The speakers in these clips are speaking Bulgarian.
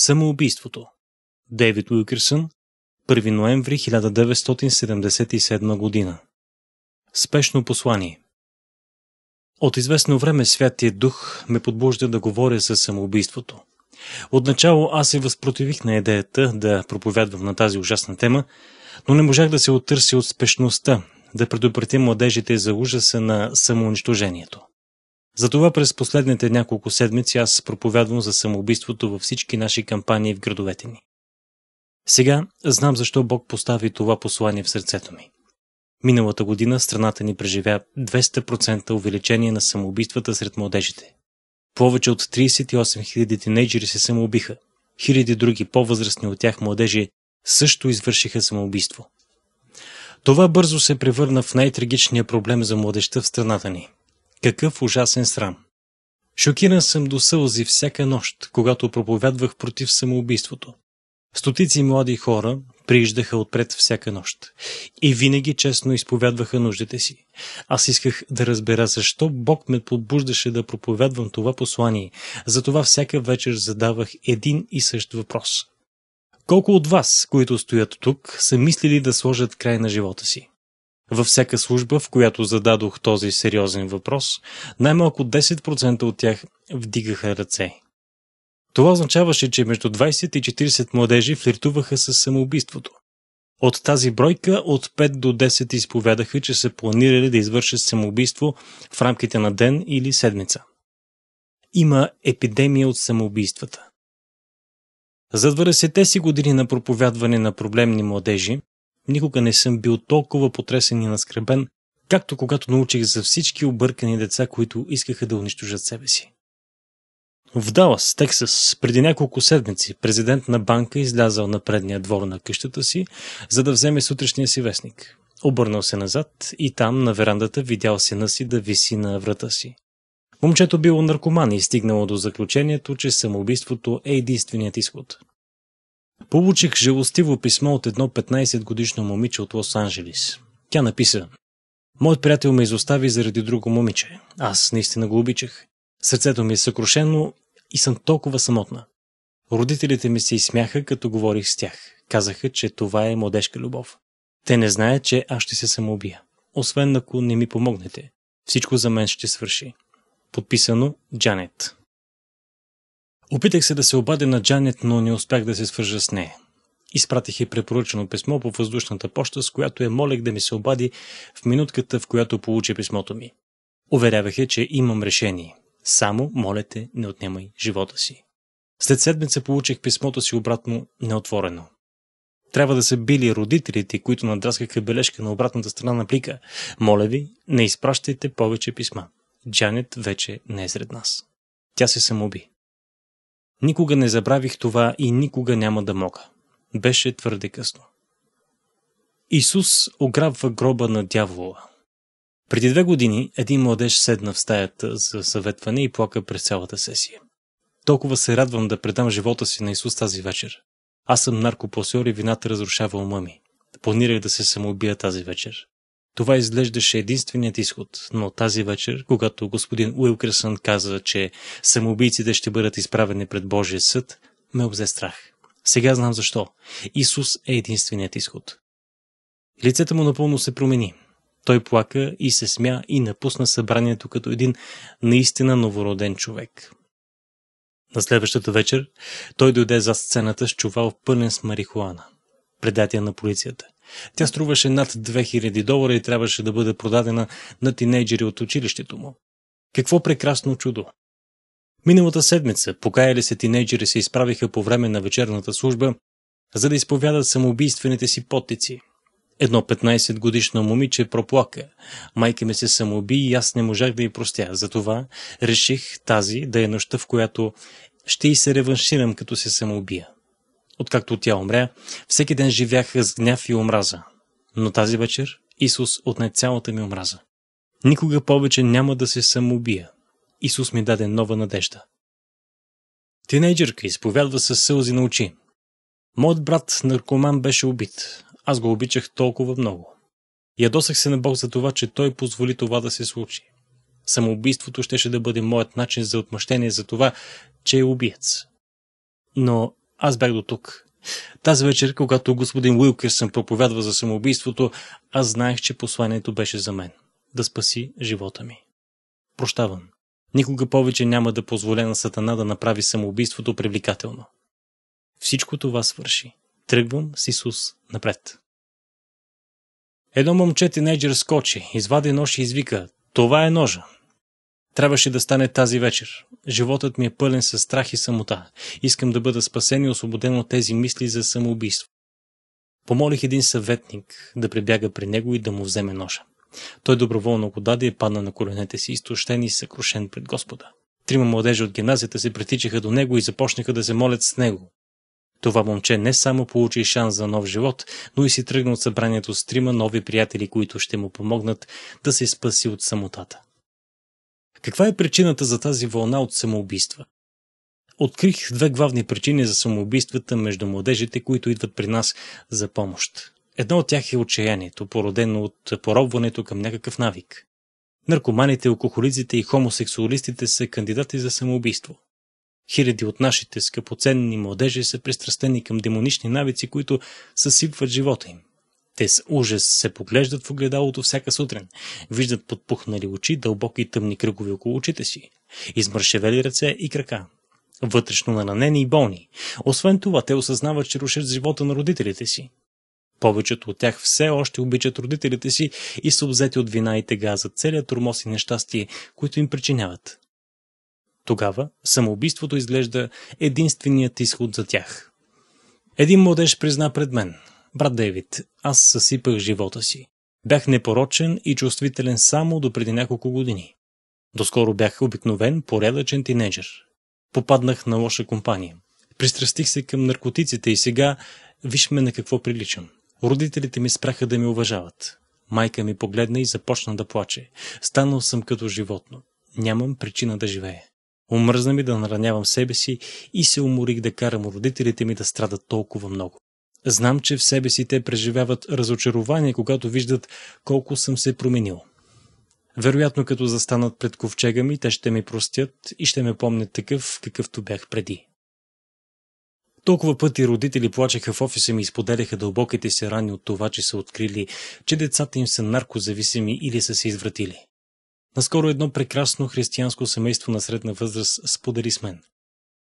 Самоубийството Дейвид Уилкерсън, 1 ноември 1977 година Спешно послание От известно време Святия Дух ме подбужда да говоря за самоубийството. Отначало аз се възпротивих на идеята да проповядвам на тази ужасна тема, но не можах да се оттърся от спешността, да предупредя младежите за ужаса на самоунищожението. Затова през последните няколко седмици аз проповядвам за самоубийството във всички наши кампании в градовете ни. Сега знам защо Бог постави това послание в сърцето ми. Миналата година страната ни преживя 200% увеличение на самоубийствата сред младежите. Повече от 38 000 тинейджери се самоубиха. Хиляди други по-възрастни от тях младежи също извършиха самоубийство. Това бързо се превърна в най-трагичния проблем за младеща в страната ни – какъв ужасен срам! Шокиран съм до сълзи всяка нощ, когато проповядвах против самоубийството. Стотици млади хора прииждаха отпред всяка нощ и винаги честно изповядваха нуждите си. Аз исках да разбера защо Бог ме подбуждаше да проповядвам това послание, затова всяка вечер задавах един и същ въпрос. Колко от вас, които стоят тук, са мислили да сложат край на живота си? Във всяка служба, в която зададох този сериозен въпрос, най-малко 10% от тях вдигаха ръце. Това означаваше, че между 20 и 40 младежи флиртуваха с самоубийството. От тази бройка от 5 до 10 изповядаха, че са планирали да извършат самоубийство в рамките на ден или седмица. Има епидемия от самоубийствата. За 20-те си години на проповядване на проблемни младежи, Никога не съм бил толкова потресен и наскребен, както когато научих за всички объркани деца, които искаха да унищожат себе си. В Далас, Тексас, преди няколко седмици президент на банка излязал на предния двор на къщата си, за да вземе сутрешния си вестник. Обърнал се назад и там, на верандата, видял сина си да виси на врата си. Момчето било наркоман и стигнало до заключението, че самоубийството е единственият изход. Получих жалостиво писмо от едно 15-годишно момиче от Лос-Анджелис. Тя написа Моят приятел ме изостави заради друго момиче. Аз наистина го обичах. Сърцето ми е съкрушено и съм толкова самотна. Родителите ми се изсмяха, като говорих с тях. Казаха, че това е младежка любов. Те не знаят, че аз ще се самоубия. Освен ако не ми помогнете. Всичко за мен ще свърши. Подписано Джанет. Опитах се да се обадя на Джанет, но не успях да се свържа с нея. Изпратих и препоръчено писмо по въздушната поща, с която я молех да ми се обади в минутката, в която получи писмото ми. Уверявах я, че имам решение. Само, моля те, не отнемай живота си. След седмица получих писмото си обратно неотворено. Трябва да са били родителите, които надраскаха бележка на обратната страна на плика. Моля ви, не изпращайте повече писма. Джанет вече не е сред нас. Тя се самоби. Никога не забравих това и никога няма да мога. Беше твърде късно. Исус ограбва гроба на дявола. Преди две години един младеж седна в стаята за съветване и плака през цялата сесия. Толкова се радвам да предам живота си на Исус тази вечер. Аз съм наркопосер и вината разрушава ума ми. Планирах да се самоубия тази вечер. Това изглеждаше единственият изход, но тази вечер, когато господин Уилкърсън каза, че самоубийците ще бъдат изправени пред Божия съд, ме обзе страх. Сега знам защо. Исус е единственият изход. Лицето му напълно се промени. Той плака и се смя и напусна събранието като един наистина новороден човек. На следващата вечер той дойде за сцената с чувал пълен с марихуана. предатя на полицията – тя струваше над 2000 долара и трябваше да бъде продадена на тинейджери от училището му. Какво прекрасно чудо! Миналата седмица покаяли се тинейджери се изправиха по време на вечерната служба, за да изповядат самоубийствените си потици. Едно 15-годишно момиче проплака. Майка ми се самоуби и аз не можах да й простя. Затова реших тази да е нощта, в която ще й се реванширам, като се самоубия откакто тя умря, всеки ден живях с гняв и омраза. Но тази вечер Исус отне цялата ми омраза. Никога повече няма да се самоубия. Исус ми даде нова надежда. Тинейджерка изповядва със сълзи на очи. Моят брат наркоман беше убит. Аз го обичах толкова много. Ядосах се на Бог за това, че той позволи това да се случи. Самоубийството щеше да бъде моят начин за отмъщение за това, че е убиец. Но аз бях до тук. Тази вечер, когато господин Уилкерсън проповядва за самоубийството, аз знаех, че посланието беше за мен. Да спаси живота ми. Прощавам. Никога повече няма да позволя на Сатана да направи самоубийството привлекателно. Всичко това свърши. Тръгвам с Исус напред. Едно момче тинейджер скочи, извади нож и извика «Това е ножа!» Трябваше да стане тази вечер. Животът ми е пълен със страх и самота. Искам да бъда спасен и освободен от тези мисли за самоубийство. Помолих един съветник да прибяга при него и да му вземе ноша. Той доброволно го даде и падна на коленете си, изтощен и съкрушен пред Господа. Трима младежи от гимназията се притичаха до него и започнаха да се молят с него. Това момче не само получи шанс за нов живот, но и си тръгна от събранието с трима нови приятели, които ще му помогнат да се спаси от самотата. Каква е причината за тази вълна от самоубийства? Открих две главни причини за самоубийствата между младежите, които идват при нас за помощ. Едно от тях е отчаянието, породено от поробването към някакъв навик. Наркоманите, алкохолиците и хомосексуалистите са кандидати за самоубийство. Хиляди от нашите скъпоценни младежи са пристрастени към демонични навици, които съсипват живота им. Те с ужас се поглеждат в огледалото всяка сутрин. Виждат подпухнали очи, дълбоки тъмни кръгови около очите си. Измършевели ръце и крака. Вътрешно нанени и болни. Освен това, те осъзнават, че рушат живота на родителите си. Повечето от тях все още обичат родителите си и са обзети от вина и тега за целият турмоз и нещастие, които им причиняват. Тогава самоубийството изглежда единственият изход за тях. Един младеж призна пред мен – Брат Дейвид, аз съсипах живота си. Бях непорочен и чувствителен само до преди няколко години. Доскоро бях обикновен, порядъчен тинейджър. Попаднах на лоша компания. Пристрастих се към наркотиците и сега виж ме на какво приличам. Родителите ми спряха да ме уважават. Майка ми погледна и започна да плаче. Станал съм като животно. Нямам причина да живея. Омръзна ми да наранявам себе си и се уморих да карам родителите ми да страдат толкова много. Знам, че в себе си те преживяват разочарование, когато виждат колко съм се променил. Вероятно, като застанат пред ковчега ми, те ще ми простят и ще ме помнят такъв, какъвто бях преди. Толкова пъти родители плачеха в офиса ми и споделяха дълбоките си рани от това, че са открили, че децата им са наркозависими или са се извратили. Наскоро едно прекрасно християнско семейство на средна възраст сподели с мен –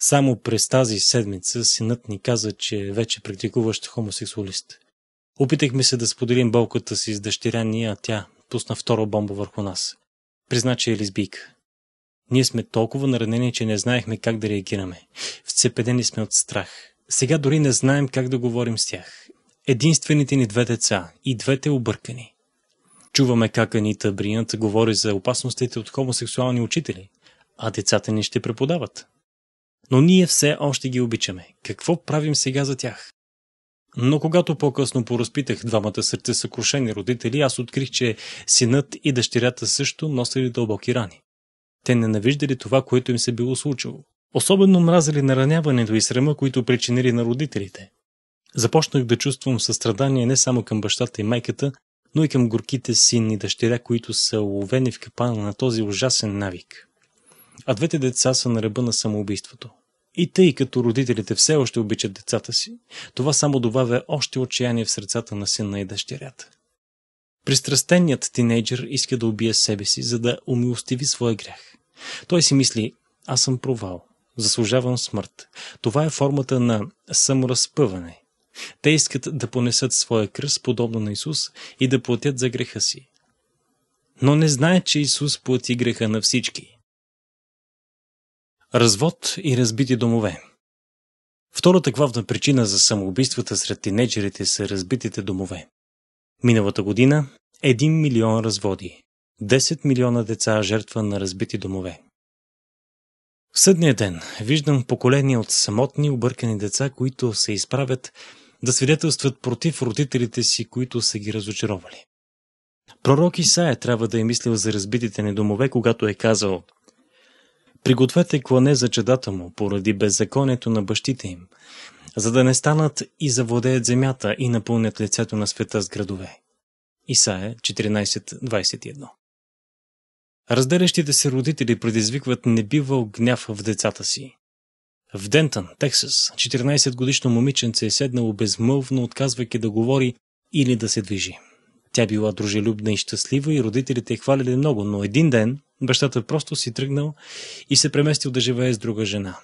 само през тази седмица синът ни каза, че е вече практикуващ хомосексуалист. Опитахме се да споделим болката си с дъщеря ни, а тя пусна втора бомба върху нас. Призна, че е лесбийка. Ние сме толкова наранени, че не знаехме как да реагираме. Вцепедени сме от страх. Сега дори не знаем как да говорим с тях. Единствените ни две деца и двете объркани. Чуваме как Анита Бринат говори за опасностите от хомосексуални учители, а децата ни ще преподават но ние все още ги обичаме. Какво правим сега за тях? Но когато по-късно поразпитах двамата сърце съкрушени родители, аз открих, че синът и дъщерята също носили дълбоки рани. Те ненавиждали това, което им се било случило. Особено мразили нараняването и срама, които причинили на родителите. Започнах да чувствам състрадание не само към бащата и майката, но и към горките син и дъщеря, които са уловени в капана на този ужасен навик. А двете деца са на ръба на самоубийството. И тъй като родителите все още обичат децата си, това само добавя още отчаяние в сърцата на сина и дъщерята. Пристрастеният тинейджър иска да убие себе си, за да умилостиви своя грях. Той си мисли, аз съм провал, заслужавам смърт. Това е формата на саморазпъване. Те искат да понесат своя кръст, подобно на Исус, и да платят за греха си. Но не знаят, че Исус плати греха на всички. Развод и разбити домове Втората главна причина за самоубийствата сред тинейджерите са разбитите домове. Миналата година 1 милион разводи, 10 милиона деца жертва на разбити домове. В съдния ден виждам поколения от самотни объркани деца, които се изправят да свидетелстват против родителите си, които са ги разочаровали. Пророк Исаия трябва да е мислил за разбитите ни домове, когато е казал Пригответе клане за чедата му, поради беззаконието на бащите им, за да не станат и завладеят земята и напълнят лицето на света с градове. Исаия 14.21 Разделящите се родители предизвикват небивал гняв в децата си. В Дентън, Тексас, 14-годишно момиченце е седнало безмълвно, отказвайки да говори или да се движи. Тя била дружелюбна и щастлива и родителите я хвалили много, но един ден бащата просто си тръгнал и се преместил да живее с друга жена.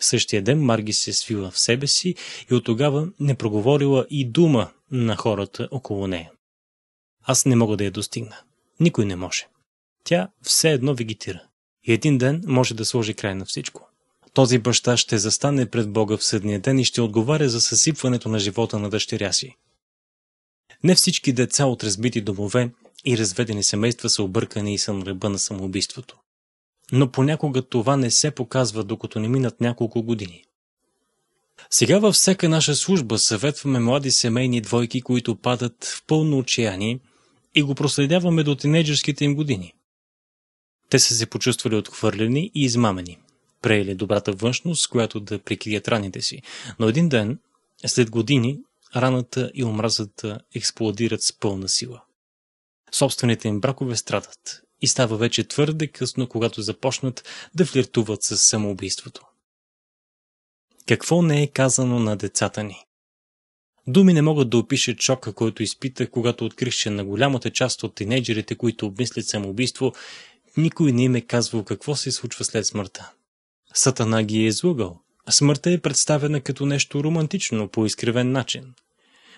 Същия ден Марги се свила в себе си и от тогава не проговорила и дума на хората около нея. Аз не мога да я достигна. Никой не може. Тя все едно вегетира. И един ден може да сложи край на всичко. Този баща ще застане пред Бога в съдния ден и ще отговаря за съсипването на живота на дъщеря си. Не всички деца от разбити домове и разведени семейства са объркани и са на ръба на самоубийството. Но понякога това не се показва, докато не минат няколко години. Сега във всяка наша служба съветваме млади семейни двойки, които падат в пълно отчаяние и го проследяваме до тинейджерските им години. Те са се почувствали отхвърлени и измамени, преели добрата външност, която да прикрият раните си, но един ден, след години, раната и омразата експлодират с пълна сила. Собствените им бракове страдат и става вече твърде късно, когато започнат да флиртуват с самоубийството. Какво не е казано на децата ни? Думи не могат да опишат шока, който изпита, когато открих, че на голямата част от тинейджерите, които обмислят самоубийство, никой не им е казвал какво се случва след смъртта. Сатана ги е излъгал. Смъртта е представена като нещо романтично по изкривен начин.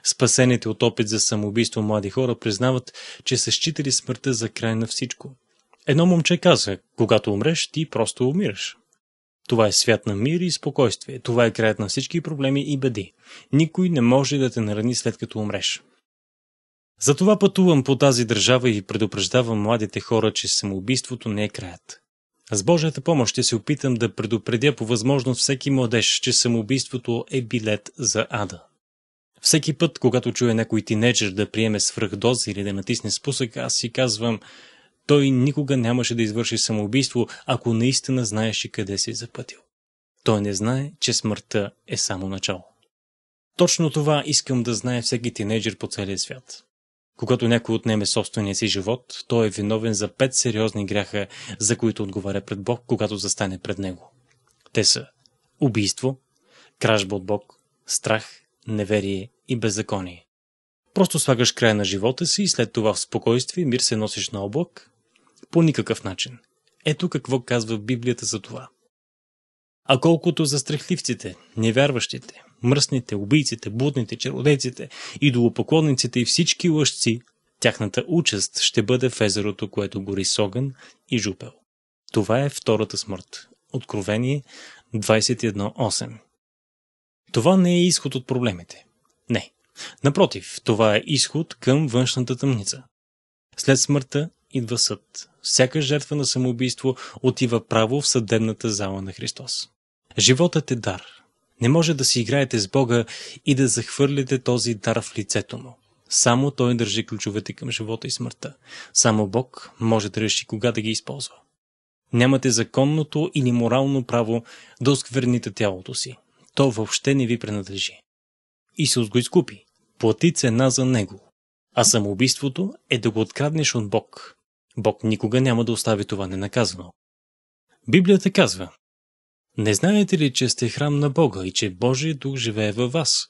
Спасените от опит за самоубийство млади хора признават, че са считали смъртта за край на всичко. Едно момче каза, когато умреш, ти просто умираш. Това е свят на мир и спокойствие. Това е краят на всички проблеми и беди. Никой не може да те нарани след като умреш. Затова пътувам по тази държава и предупреждавам младите хора, че самоубийството не е краят. С Божията помощ ще се опитам да предупредя по възможност всеки младеж, че самоубийството е билет за ада. Всеки път, когато чуя някой тинейджър да приеме свръхдоза или да натисне спусък, аз си казвам, той никога нямаше да извърши самоубийство, ако наистина знаеше къде се е запътил. Той не знае, че смъртта е само начало. Точно това искам да знае всеки тинейджър по целия свят. Когато някой отнеме собствения си живот, той е виновен за пет сериозни гряха, за които отговаря пред Бог, когато застане пред него. Те са убийство, кражба от Бог, страх, неверие и беззаконие. Просто слагаш край на живота си и след това в спокойствие мир се носиш на облак? По никакъв начин. Ето какво казва Библията за това. А колкото за страхливците, невярващите, мръсните, убийците, будните, черодейците, идолопоклонниците и всички лъжци, тяхната участ ще бъде в езерото, което гори с огън и жупел. Това е втората смърт. Откровение 21.8 Това не е изход от проблемите. Не. Напротив, това е изход към външната тъмница. След смъртта идва съд. Всяка жертва на самоубийство отива право в съдебната зала на Христос. Животът е дар. Не може да си играете с Бога и да захвърлите този дар в лицето му. Само Той държи ключовете към живота и смъртта. Само Бог може да реши кога да ги използва. Нямате законното или морално право да оскверните тялото си. То въобще не ви принадлежи. Исус го изкупи, плати цена за него. А самоубийството е да го откраднеш от Бог. Бог никога няма да остави това ненаказано. Библията казва, не знаете ли, че сте храм на Бога и че Божия дух живее във вас?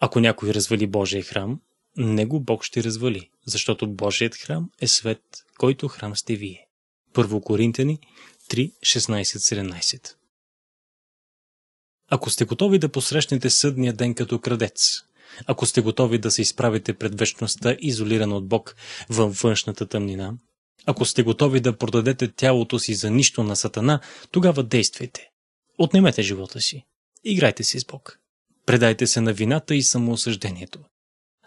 Ако някой развали Божия храм, него Бог ще развали, защото Божият храм е свет, който храм сте вие. Първо Коринтяни 16, 17 ако сте готови да посрещнете съдния ден като крадец, ако сте готови да се изправите пред вечността, изолирана от Бог, във външната тъмнина, ако сте готови да продадете тялото си за нищо на Сатана, тогава действайте. Отнемете живота си. Играйте си с Бог. Предайте се на вината и самоосъждението.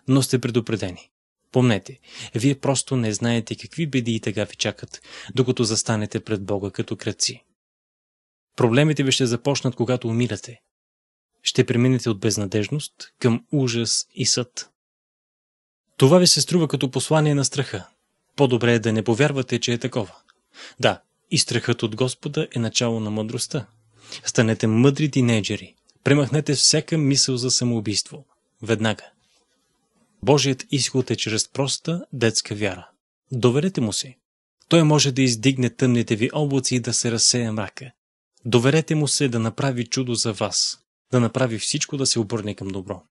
Но сте предупредени. Помнете, вие просто не знаете какви беди и тега ви чакат, докато застанете пред Бога като кръци. Проблемите ви ще започнат, когато умирате. Ще преминете от безнадежност към ужас и съд. Това ви се струва като послание на страха. По-добре е да не повярвате, че е такова. Да, и страхът от Господа е начало на мъдростта. Станете мъдри тинейджери. Премахнете всяка мисъл за самоубийство. Веднага. Божият изход е чрез проста детска вяра. Доверете му се. Той може да издигне тъмните ви облаци и да се разсея мрака. Доверете му се да направи чудо за вас, да направи всичко да се обърне към добро.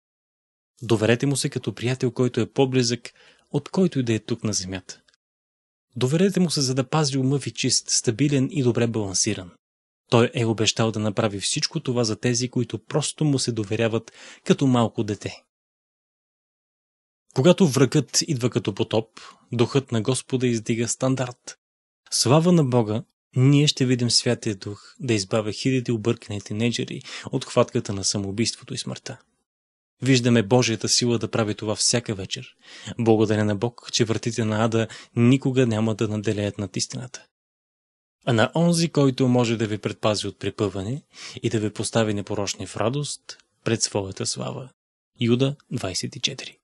Доверете му се като приятел, който е по-близък, от който и да е тук на земята. Доверете му се, за да пази ума ви чист, стабилен и добре балансиран. Той е обещал да направи всичко това за тези, които просто му се доверяват като малко дете. Когато врагът идва като потоп, духът на Господа издига стандарт. Слава на Бога ние ще видим Святия Дух да избавя хиляди объркани тинейджери от хватката на самоубийството и смъртта. Виждаме Божията сила да прави това всяка вечер. Благодаря на Бог, че вратите на ада никога няма да наделеят над истината. А на онзи, който може да ви предпази от препъване и да ви постави непорочни в радост пред своята слава. Юда 24